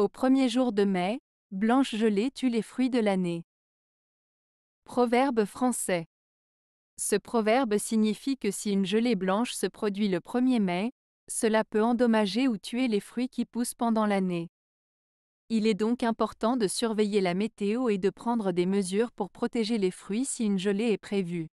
Au premier jour de mai, Blanche gelée tue les fruits de l'année. Proverbe français. Ce proverbe signifie que si une gelée blanche se produit le 1er mai, cela peut endommager ou tuer les fruits qui poussent pendant l'année. Il est donc important de surveiller la météo et de prendre des mesures pour protéger les fruits si une gelée est prévue.